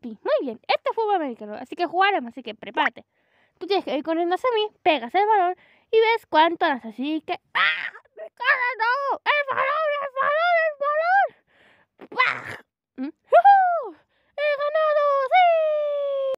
pin. Muy bien, Este es fútbol americano, así que jugaremos, así que prepárate. Tú tienes que ir corriendo hacia mí, pegas el balón y ves cuánto haces, así que... ¡ah!